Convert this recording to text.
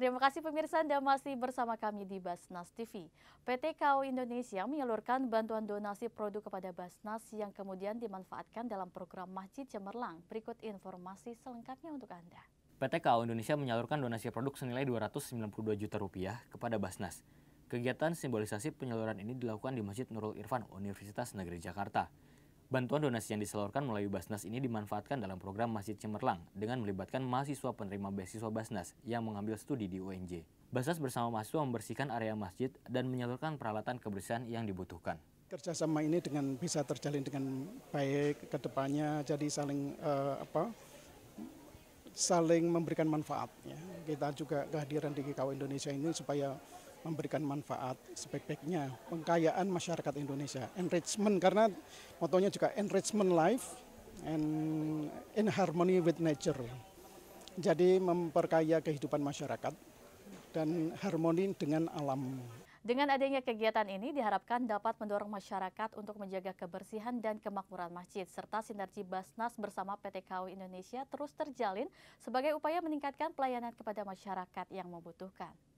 Terima kasih pemirsa Anda masih bersama kami di Basnas TV. PT KAU Indonesia menyalurkan bantuan donasi produk kepada Basnas yang kemudian dimanfaatkan dalam program Masjid Cemerlang. Berikut informasi selengkapnya untuk Anda. PT KAU Indonesia menyalurkan donasi produk senilai 292 juta rupiah kepada Basnas. Kegiatan simbolisasi penyaluran ini dilakukan di Masjid Nurul Irfan, Universitas Negeri Jakarta. Bantuan donasi yang disalurkan melalui Basnas ini dimanfaatkan dalam program Masjid Cemerlang dengan melibatkan mahasiswa penerima beasiswa Basnas yang mengambil studi di UNJ. Basnas bersama mahasiswa membersihkan area masjid dan menyalurkan peralatan kebersihan yang dibutuhkan. Kerjasama ini dengan bisa terjalin dengan baik ke depannya, jadi saling uh, apa saling memberikan manfaat. Ya. Kita juga kehadiran di GKW Indonesia ini supaya memberikan manfaat sebaik-baiknya pengkayaan masyarakat Indonesia enrichment karena motonya juga enrichment life and in harmony with nature jadi memperkaya kehidupan masyarakat dan harmoni dengan alam dengan adanya kegiatan ini diharapkan dapat mendorong masyarakat untuk menjaga kebersihan dan kemakmuran masjid serta sinergi Basnas bersama PT KW Indonesia terus terjalin sebagai upaya meningkatkan pelayanan kepada masyarakat yang membutuhkan.